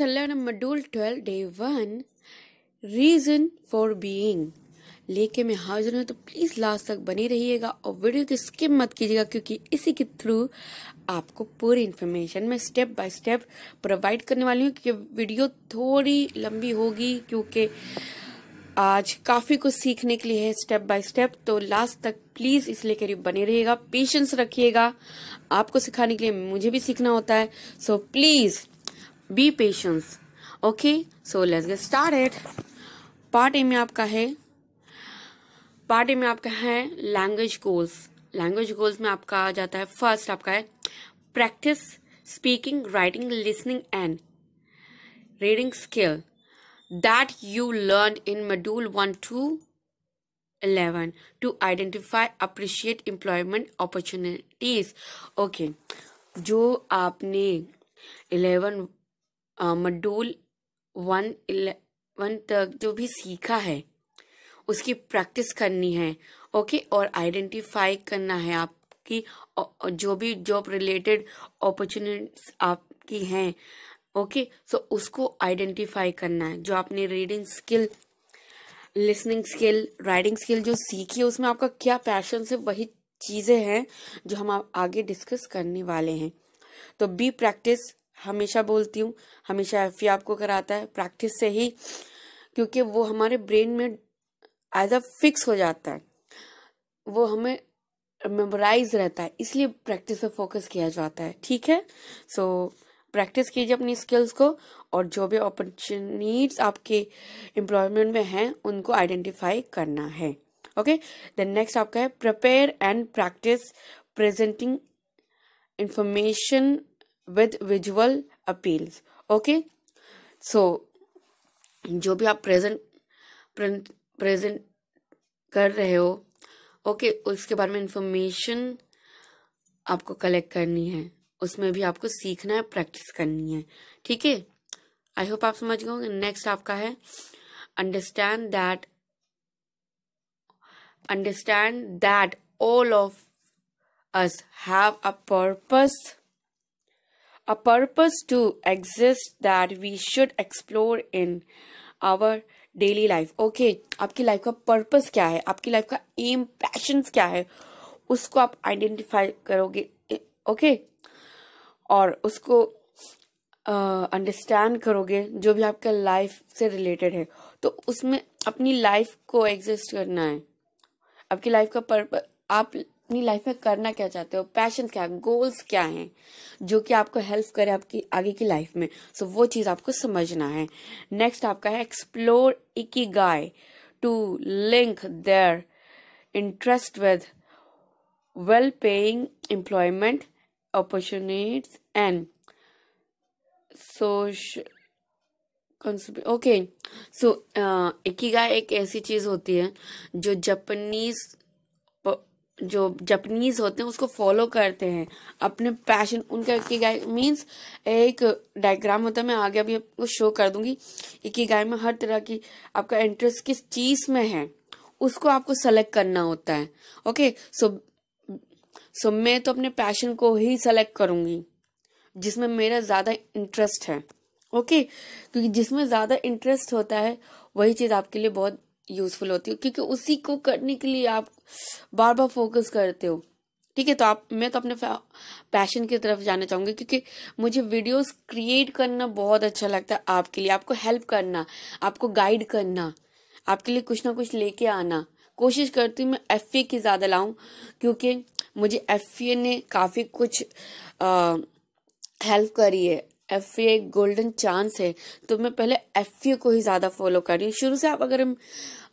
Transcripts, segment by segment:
us learn module 12 day 1 reason for being लेके मैं हाजिर हूँ तो प्लीज़ लास्ट तक बने रहिएगा और वीडियो की स्किप मत कीजिएगा क्योंकि इसी के थ्रू आपको पूरी इन्फॉर्मेशन मैं स्टेप बाय स्टेप प्रोवाइड करने वाली हूँ क्योंकि वीडियो थोड़ी लंबी होगी क्योंकि आज काफ़ी कुछ सीखने के लिए है स्टेप बाय स्टेप तो लास्ट तक प्लीज़ इसलिए करीब बने रहिएगा पेशेंस रखिएगा आपको सिखाने के लिए मुझे भी सीखना होता है so so, please be patience okay so let's get started part A में आपका है पार्ट ए में आपका है लैंग्वेज गोल्स लैंग्वेज गोल्स में आपका आ जाता है फर्स्ट आपका है practice speaking writing listening and reading skill that you learn in module one two 11 to identify appreciate employment opportunities okay जो आपने 11 मॉड्यूल वन वन तक जो भी सीखा है उसकी प्रैक्टिस करनी है ओके और आइडेंटिफाई करना है आपकी जो भी जॉब रिलेटेड अपॉर्चुनिटीज आपकी हैं ओके सो उसको आइडेंटिफाई करना है जो आपने reading skill listening skill writing skill जो सीखी है उसमें आपका क्या पैशन से वही चीज़ें हैं जो हम आगे डिस्कस करने वाले हैं तो बी प्रैक्टिस हमेशा बोलती हूँ हमेशा एफ e आपको कराता है प्रैक्टिस से ही क्योंकि वो हमारे ब्रेन में एज अ फिक्स हो जाता है वो हमें मेमोराइज रहता है इसलिए प्रैक्टिस पे फोकस किया जाता है ठीक है सो प्रैक्टिस कीजिए अपनी स्किल्स को और जो भी अपॉर्चुनिटीज आपके एम्प्लॉयमेंट में हैं उनको आइडेंटिफाई करना है ओके देन नेक्स्ट आपका है prepare and practice presenting information with visual appeals okay so जो भी आप प्रेजेंट प्रेजेंट कर रहे हो ओके okay, उसके बारे में इंफॉर्मेशन आपको कलेक्ट करनी है उसमें भी आपको सीखना है प्रैक्टिस करनी है ठीक है आई होप आप समझ गए नेक्स्ट आपका है understand that understand that all of us have a purpose a purpose to exist that we should explore in our daily life okay आपकी लाइफ का पर्पस क्या है आपकी लाइफ का एम पैशंस क्या है उसको आप आइडेंटिफाई करोगे ओके okay? और उसको अंडरस्टैंड uh, करोगे जो भी आपका लाइफ से रिलेटेड है तो उसमें अपनी लाइफ को एग्जिस्ट करना है आपकी लाइफ का पर्पस आप अपनी लाइफ में करना क्या चाहते हो पैशन क्या है गोल्स क्या हैं जो कि आपको हेल्प करे आपकी आगे की लाइफ में सो so, वो चीज़ आपको समझना है नेक्स्ट आपका है explore ikigai to link their interest with well paying employment opportunities and सोश ओके सो गाय एक ऐसी चीज़ होती है जो जापानीज जो जपनीज होते हैं उसको फॉलो करते हैं अपने पैशन उनका गाय मीन्स एक डायग्राम होता है मैं आगे अभी आपको शो कर दूंगी गाय में हर तरह की आपका इंटरेस्ट किस चीज में है उसको आपको सेलेक्ट करना होता है ओके सो सो मैं तो अपने पैशन को ही सेलेक्ट करूंगी जिसमें मेरा ज़्यादा इंटरेस्ट है ओके क्योंकि जिसमें ज़्यादा इंटरेस्ट होता है वही चीज़ आपके लिए बहुत यूजफुल होती है क्योंकि उसी को करने के लिए आप बार बार फोकस करते हो ठीक है तो आप मैं तो अपने पैशन की तरफ जाना चाहूँगी क्योंकि मुझे वीडियोस क्रिएट करना बहुत अच्छा लगता है आपके लिए आपको हेल्प करना आपको गाइड करना आपके लिए कुछ ना कुछ लेके आना कोशिश करती हूँ मैं एफ की ज़्यादा लाऊं क्योंकि मुझे एफ ने काफ़ी कुछ हेल्प करी है एफ एक गोल्डन चांस है तो मैं पहले एफ को ही ज़्यादा फॉलो कर रही हूँ शुरू से आप अगर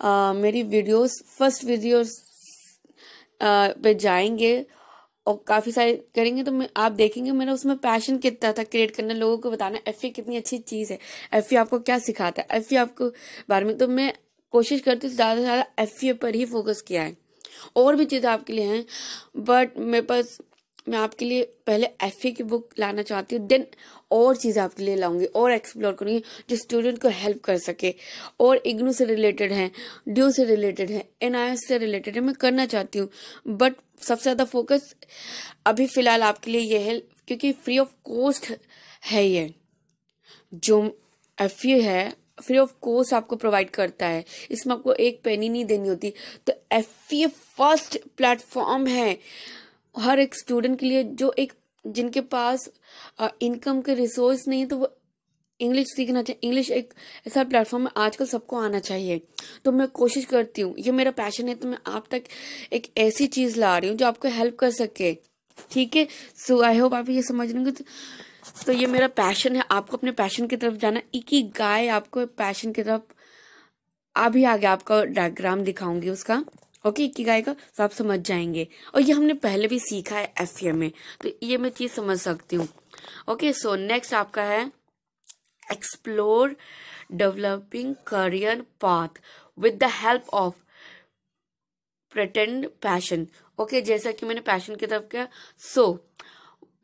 आ, मेरी वीडियोस फर्स्ट वीडियोस पे जाएंगे और काफ़ी सारे करेंगे तो मैं आप देखेंगे मेरा उसमें पैशन कितना था क्रिएट करना लोगों को बताना एफ कितनी अच्छी चीज़ है एफ आपको क्या सिखाता है एफ आपको बारे में तो मैं कोशिश करती हूँ ज़्यादा से ज़्यादा एफ पर ही फोकस किया है और भी चीज़ें आपके लिए हैं बट मेरे पास मैं आपके लिए पहले एफ की बुक लाना चाहती हूँ देन और चीज़ें आपके लिए लाऊंगी और एक्सप्लोर करूँगी जो स्टूडेंट को हेल्प कर सके और इग्नू से रिलेटेड हैं ड्यू से रिलेटेड है एन से रिलेटेड है मैं करना चाहती हूँ बट सबसे ज़्यादा फोकस अभी फ़िलहाल आपके लिए ये है क्योंकि फ्री ऑफ कॉस्ट है ये जो एफ है फ्री ऑफ कोर्स आपको प्रोवाइड करता है इसमें आपको एक पेनी नहीं देनी होती तो एफ फर्स्ट प्लेटफॉर्म है हर एक स्टूडेंट के लिए जो एक जिनके पास इनकम के रिसोर्स नहीं तो वो इंग्लिश सीखना चाहिए इंग्लिश एक ऐसा प्लेटफॉर्म है आजकल सबको आना चाहिए तो मैं कोशिश करती हूँ ये मेरा पैशन है तो मैं आप तक एक ऐसी चीज़ ला रही हूँ जो आपको हेल्प कर सके ठीक है सो आई होप आप ये समझ लेंगे तो, तो ये मेरा पैशन है आपको अपने पैशन की तरफ जाना एक ही गाय आपको पैशन की तरफ अभी आगे आपका डायग्राम दिखाऊंगी उसका ओके इक्की गाय का तो आप समझ जाएंगे और ये हमने पहले भी सीखा है एफ में तो ये मैं चीज़ समझ सकती हूँ ओके सो नेक्स्ट आपका है explore developing career path with the help of pretend passion okay जैसा कि मैंने पैशन की तरफ किया सो so,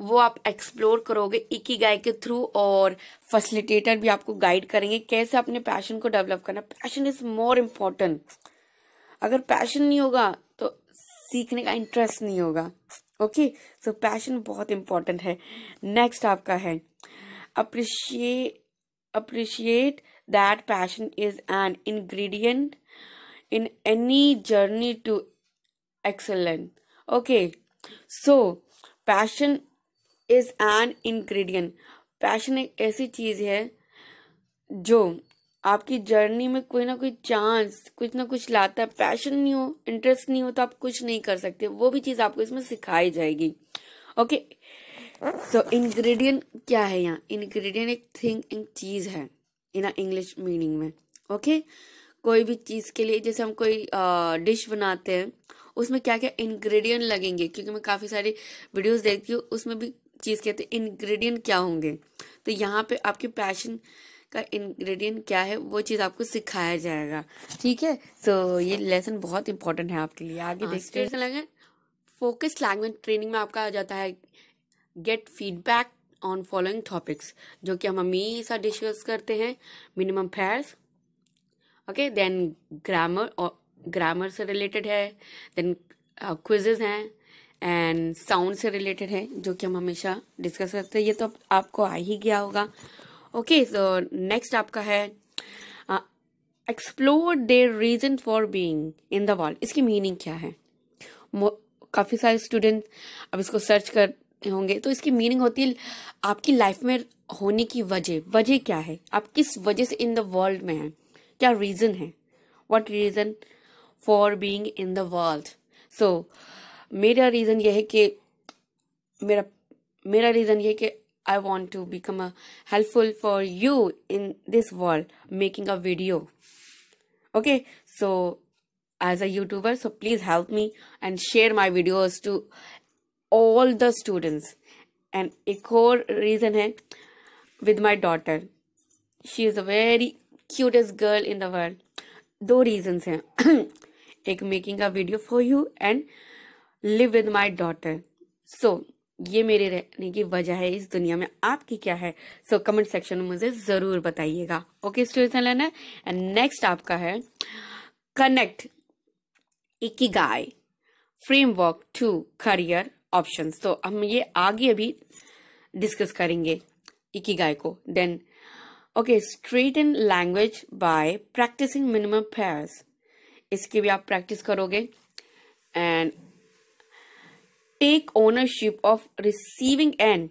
वो आप एक्सप्लोर करोगे इक्की गाय के थ्रू और फैसिलिटेटर भी आपको गाइड करेंगे कैसे अपने पैशन को डेवलप करना पैशन इज मोर इम्पोर्टेंट अगर पैशन नहीं होगा तो सीखने का इंटरेस्ट नहीं होगा ओके सो पैशन बहुत इंपॉर्टेंट है नेक्स्ट आपका है appreciate appreciate that passion is an ingredient in any journey to excellent okay so passion is an ingredient passion एक ऐसी चीज है जो आपकी जर्नी में कोई ना कोई चांस कुछ ना कुछ लाता है पैशन नहीं हो इंटरेस्ट नहीं हो तो आप कुछ नहीं कर सकते वो भी चीज़ आपको इसमें सिखाई जाएगी ओके सो इंग्रेडिएंट क्या है यहाँ इंग्रेडिएंट एक थिंग एक चीज़ है इन इंग्लिश मीनिंग में ओके कोई भी चीज़ के लिए जैसे हम कोई डिश बनाते हैं उसमें क्या क्या इंग्रेडिएंट लगेंगे क्योंकि मैं काफ़ी सारी वीडियोस देखती हूँ उसमें भी चीज़ कहते हैं इंग्रेडिएंट क्या होंगे तो यहाँ पे आपके पैशन का इंग्रेडिएंट क्या है वो चीज़ आपको सिखाया जाएगा ठीक है सो so, ये लेसन बहुत इंपॉर्टेंट है आपके लिए आगे देखते हैं लगे फोकस लैंग्वेज ट्रेनिंग में आपका आ जाता है get feedback on following topics जो कि हम हमेशा डिस्कस करते हैं minimum pairs okay then grammar और ग्रामर से रिलेटेड है देन क्विजेज uh, हैं एंड साउंड से रिलेटेड है जो कि हम हमेशा डिस्कस करते हैं ये तो आपको आ ही गया होगा ओके सो नेक्स्ट आपका है explore their reason for being in the world इसकी मीनिंग क्या है काफ़ी सारे स्टूडेंट अब इसको सर्च कर होंगे तो इसकी मीनिंग होती है आपकी लाइफ में होने की वजह वजह क्या है आप किस वजह से इन द वर्ल्ड में हैं क्या रीज़न है what reason for being in the world so मेरा रीज़न यह है कि मेरा मेरा रीज़न यह है कि I want to become a helpful for you in this world making a video. Okay, so as a YouTuber, so please help me and share my videos to all the students. And a core reason is with my daughter. She is a very cutest girl in the world. Two reasons are: एक making a video for you and live with my daughter. So ये मेरे रहने की वजह है इस दुनिया में आपकी क्या है सो कमेंट सेक्शन में मुझे ज़रूर बताइएगा ओके स्टूडेंट एंड नेक्स्ट आपका है connect ikigai framework to career options तो हम ये आगे भी डिस्कस करेंगे इक्की गाय को then okay strengthen language by practicing minimum pairs इसकी भी आप प्रैक्टिस करोगे and take ownership of receiving and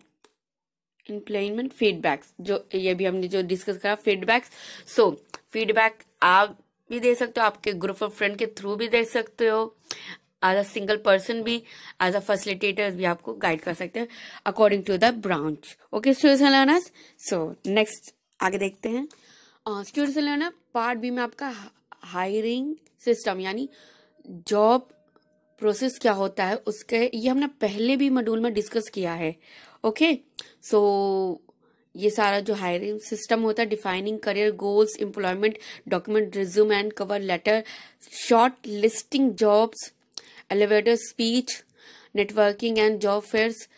implementing feedbacks जो ये भी हमने जो डिस्कस करा फीडबैक्स सो फीडबैक आप भी दे सकते हो आपके ग्रुप ऑफ फ्रेंड के थ्रू भी दे सकते हो एज अ सिंगल पर्सन भी एज अ फैसिलिटेटर भी आपको गाइड कर सकते हैं according to the branch okay students learners so next आगे देखते हैं स्टूडेंट्स लर्नर पार्ट बी में आपका हायरिंग सिस्टम यानी जॉब प्रोसेस क्या होता है उसके ये हमने पहले भी मॉड्यूल में डिस्कस किया है ओके सो ये सारा जो हायरिंग सिस्टम होता है defining career goals employment document resume and cover letter shortlisting jobs elevator speech networking and job fairs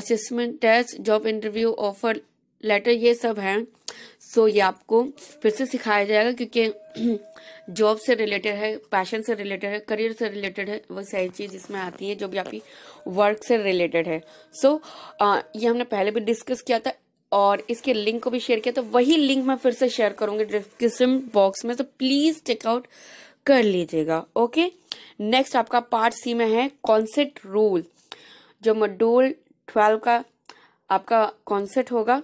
assessment test job interview offer letter ये सब हैं सो ये आपको फिर से सिखाया जाएगा क्योंकि जॉब से रिलेटेड है पैशन से रिलेटेड है करियर से रिलेटेड है वो सही चीज़ इसमें आती है जो भी आपकी वर्क से रिलेटेड है सो so, ये हमने पहले भी डिस्कस किया था और इसके लिंक को भी शेयर किया तो वही लिंक मैं फिर से शेयर करूंगी डिस्क्रिप्शन बॉक्स में तो प्लीज़ चेकआउट कर लीजिएगा ओके नेक्स्ट आपका पार्ट सी में है कॉन्सेप्ट रूल जो मडोल ट्वेल्व का आपका कॉन्सेप्ट होगा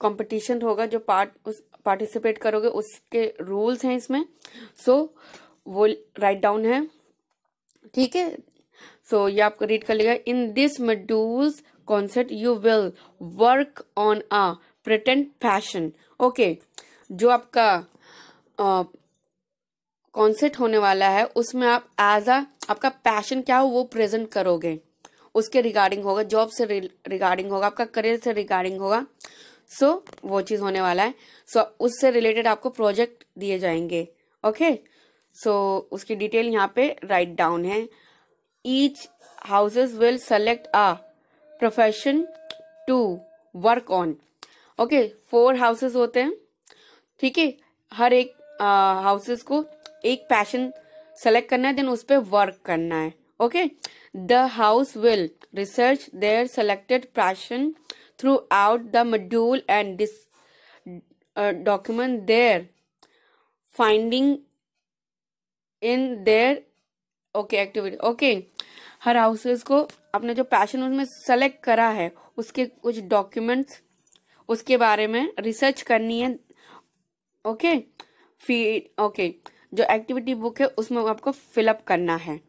कंपटीशन होगा जो पार्ट उस पार्टिसिपेट करोगे उसके रूल्स हैं इसमें सो so, वो राइट डाउन है ठीक है सो ये आपको रीड कर लेगा in this modules concept you will work on a pretend passion okay जो आपका कॉन्सेप्ट होने वाला है उसमें आप एज अ आपका पैशन क्या हो वो प्रेजेंट करोगे उसके रिगार्डिंग होगा जॉब से रिगार्डिंग होगा आपका करियर से रिगार्डिंग होगा सो so, वो चीज़ होने वाला है सो so, उससे रिलेटेड आपको प्रोजेक्ट दिए जाएंगे ओके सो so, उसकी डिटेल यहाँ पे राइट डाउन है each houses will select a profession to work on okay four houses होते हैं ठीक है हर एक हाउसेस को एक पैशन सेलेक्ट करना है देन उस पर वर्क करना है okay the house will research their selected passion throughout the module and uh, document their finding in their okay activity okay हर हाउसेस को आपने जो पैशन उसमें सेलेक्ट करा है उसके कुछ डॉक्यूमेंट्स उसके बारे में रिसर्च करनी है ओके फी ओके जो एक्टिविटी बुक है उसमें आपको फिलअप करना है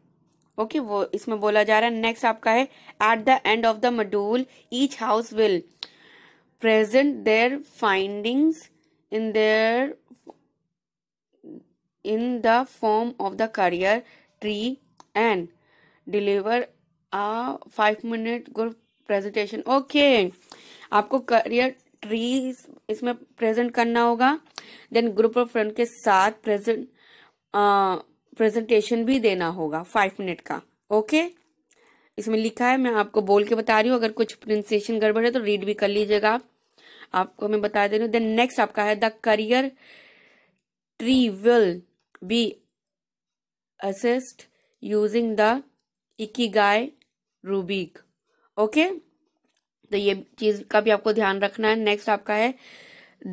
ओके वो इसमें बोला जा रहा है नेक्स्ट आपका है at the end of the module each house will present their findings in their in the form of the career tree and deliver a five minute good presentation okay आपको career tree इसमें present करना होगा then group of friend के साथ present presentation भी देना होगा five minute का ओके इसमें लिखा है मैं आपको बोल के बता रही हूँ अगर कुछ प्रिंसिएशन गड़बड़ है तो रीड भी कर लीजिएगा आप आपको मैं बता दे रही हूँ देन नेक्स्ट आपका है the career tree will be assist using the ikigai rubric okay तो ये चीज का भी आपको ध्यान रखना है नेक्स्ट आपका है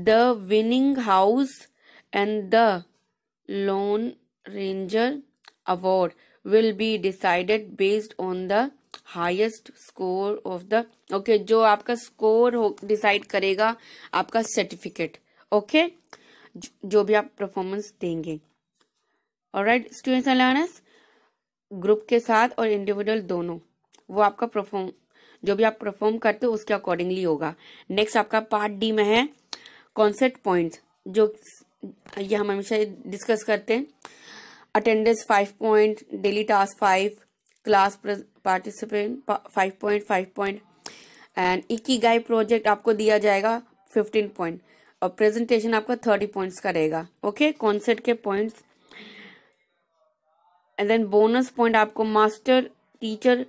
the winning house and the lone Ranger Award will be decided based on the highest score of the okay जो आपका स्कोर हो डिसाइड करेगा आपका सर्टिफिकेट ओके okay? जो, जो भी आप परफॉर्मेंस देंगे राइट स्टूडेंट्स अलायंस ग्रुप के साथ और इंडिविजुअल दोनों वो आपका परफॉर्म जो भी आप परफॉर्म करते हो उसके अकॉर्डिंगली होगा नेक्स्ट आपका पार्ट डी में है कॉन्सेप्ट पॉइंट्स जो ये हम हमेशा डिस्कस करते हैं attendance five point daily task five class participant five point five point and ikigai project आपको दिया जाएगा फिफ्टीन पॉइंट और प्रेजेंटेशन आपका थर्टी पॉइंट्स का रहेगा ओके कॉन्सेप्ट के points and then bonus point आपको master teacher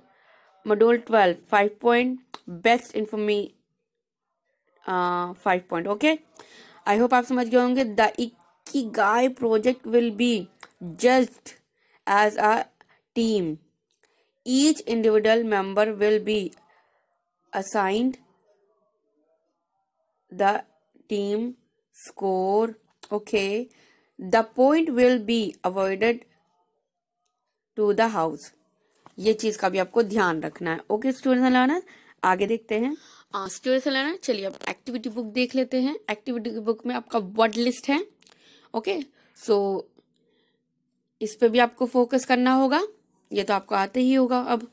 module twelve five point best इन्फॉर्मी five point okay I hope आप समझ गए होंगे the ikigai project will be just as a team. Each individual member will be assigned the team score. Okay, the point will be awarded to the house. ये चीज का भी आपको ध्यान रखना है ओके स्टूडेंट हलाना आगे देखते हैं स्टूडेंट हलाना चलिए अब एक्टिविटी बुक देख लेते हैं एक्टिविटी बुक में आपका वर्ड लिस्ट है ओके सो so, इस पे भी आपको फोकस करना होगा ये तो आपको आते ही होगा अब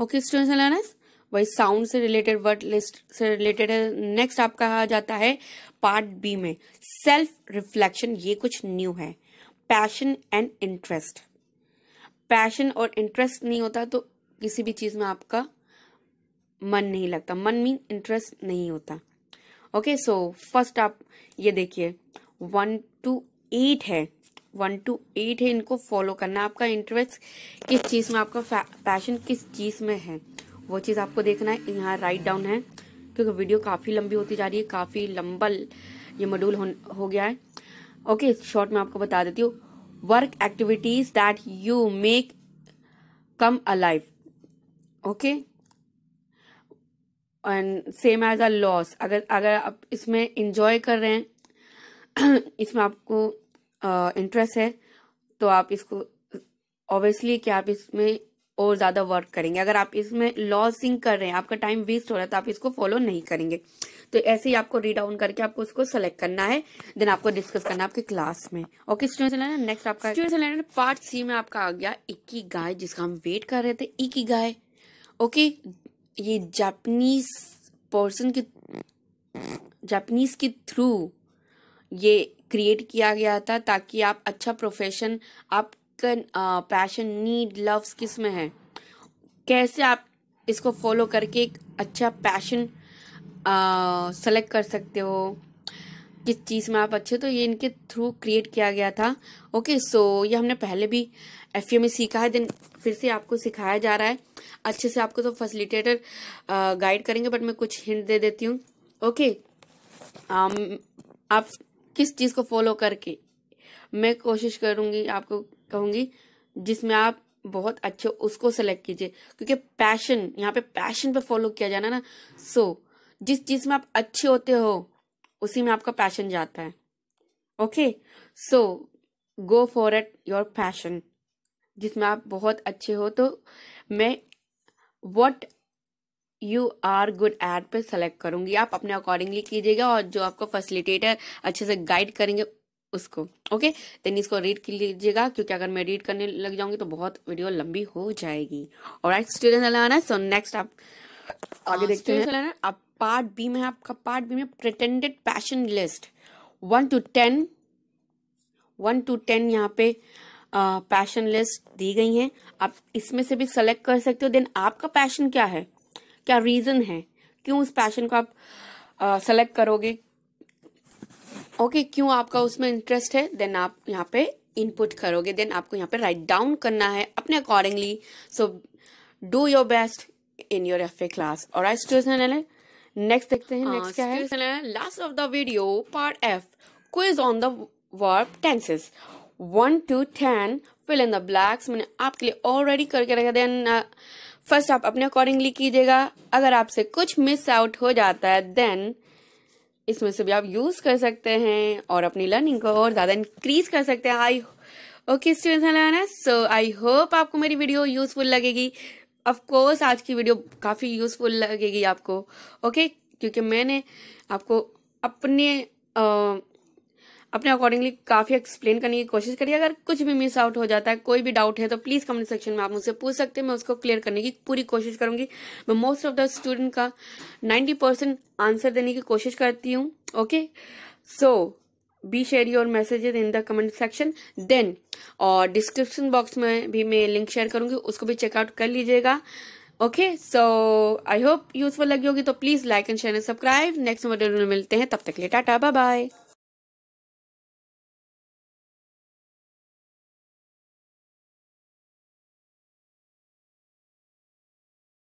ओके स्टूडेंट्स लर्नर्स वही साउंड से रिलेटेड वर्ड लिस्ट से रिलेटेड है नेक्स्ट आपका आ जाता है पार्ट बी में सेल्फ रिफ्लेक्शन ये कुछ न्यू है पैशन एंड इंटरेस्ट पैशन और इंटरेस्ट नहीं होता तो किसी भी चीज़ में आपका मन नहीं लगता मन मीन इंटरेस्ट नहीं होता ओके सो फर्स्ट आप ये देखिए वन टू एट है वन टू एट है इनको फॉलो करना है आपका इंटरेस्ट किस चीज़ में आपका पैशन किस चीज़ में है वो चीज़ आपको देखना है यहाँ राइट डाउन है क्योंकि वीडियो काफ़ी लंबी होती जा रही है काफ़ी लंबा ये मॉड्यूल हो, हो गया है ओके शॉर्ट में आपको बता देती हूँ work activities that you make come alive okay and same as a loss अगर अगर आप इसमें इंजॉय कर रहे हैं इसमें आपको इंटरेस्ट है तो आप इसको ऑब्वियसली कि आप इसमें और ज़्यादा वर्क करेंगे अगर आप इसमें लॉसिंग कर रहे हैं आपका टाइम वेस्ट हो रहा है तो आप इसको फॉलो नहीं करेंगे तो ऐसे ही आपको रीड डाउन करके आपको उसको सेलेक्ट करना है देन आपको डिस्कस करना है आपके क्लास में ओके स्टूडेंट सिलेंडर नेक्स्ट आपका स्टूडेंट सिलेंडर पार्ट सी में आपका आ गया इक्की गाय जिसका हम वेट कर रहे थे इक्की गाय ओके ये जापनीज पर्सन के जापनीज के थ्रू ये क्रिएट किया गया था ताकि आप अच्छा प्रोफेशन आपका पैशन नीड लव्स किस में है कैसे आप इसको फॉलो करके एक अच्छा पैशन सेलेक्ट कर सकते हो किस चीज़ में आप अच्छे तो ये इनके थ्रू क्रिएट किया गया था ओके सो ये हमने पहले भी एफ में सीखा है देन फिर से आपको सिखाया जा रहा है अच्छे से आपको तो फैसिलिटेटर गाइड करेंगे बट मैं कुछ हिंट दे देती हूँ ओके आम, um, आप किस चीज़ को फॉलो करके मैं कोशिश करूँगी आपको कहूँगी जिसमें आप बहुत अच्छे उसको सेलेक्ट कीजिए क्योंकि पैशन यहाँ पे पैशन पे फॉलो किया जाना ना सो so, जिस चीज़ में आप अच्छे होते हो उसी में आपका पैशन जाता है okay so go for at your passion जिसमें आप बहुत अच्छे हो तो मैं what you are good at पे सेलेक्ट करूंगी आप अपने अकॉर्डिंगली कीजिएगा और जो आपको फैसिलिटेटर अच्छे से गाइड करेंगे उसको ओके देन इसको रीड कर लीजिएगा क्योंकि अगर मैं रीड करने लग जाऊंगी तो बहुत वीडियो लंबी हो जाएगी और राइट स्टूडेंट है सो नेक्स्ट आप हाँ, आगे देखते हैं आप पार्ट बी में आपका पार्ट बी में pretended passion list one two ten one two ten यहाँ पे पैशन लिस्ट दी गई है आप इसमें से भी सेलेक्ट कर सकते हो देन आपका पैशन क्या है क्या रीज़न है क्यों उस पैशन को आप सेलेक्ट करोगे ओके okay, क्यों आपका उसमें इंटरेस्ट है देन आप यहाँ पे इनपुट करोगे देन आपको यहाँ पे राइट डाउन करना है अपने accordingly so do your best in your F A class और आई स्टूडेंट नेक्स्ट देखते हैं नेक्स्ट हाँ, क्या है last of the video part F quiz on the verb tenses one two ten fill in the blanks मैंने आपके लिए already करके रखा देन फर्स्ट आप अपने अकॉर्डिंगली कीजिएगा अगर आपसे कुछ मिस आउट हो जाता है देन इसमें से भी आप यूज कर सकते हैं और अपनी लर्निंग को और ज्यादा इंक्रीज कर सकते हैं आई ओके स्टूडेंट्स हलाना सो आई होप आपको मेरी वीडियो यूजफुल लगेगी ऑफ कोर्स आज की वीडियो काफ़ी यूजफुल लगेगी आपको ओके okay? क्योंकि मैंने आपको अपने अपने अकॉर्डिंगली काफी एक्सप्लेन करने की कोशिश करिए अगर कुछ भी मिस आउट हो जाता है कोई भी डाउट है तो प्लीज कमेंट सेक्शन में आप मुझसे पूछ सकते हैं मैं उसको क्लियर करने की पूरी कोशिश करूंगी मैं मोस्ट ऑफ द स्टूडेंट का नाइन्टी परसेंट आंसर देने की कोशिश करती हूँ okay so be share your messages in the comment section then और डिस्क्रिप्शन बॉक्स में भी मैं लिंक शेयर करूंगी उसको भी चेकआउट कर लीजिएगा okay so I hope useful लगी होगी तो please like and share and subscribe next model में मिलते हैं तब तक लिए टाटा बाय बाय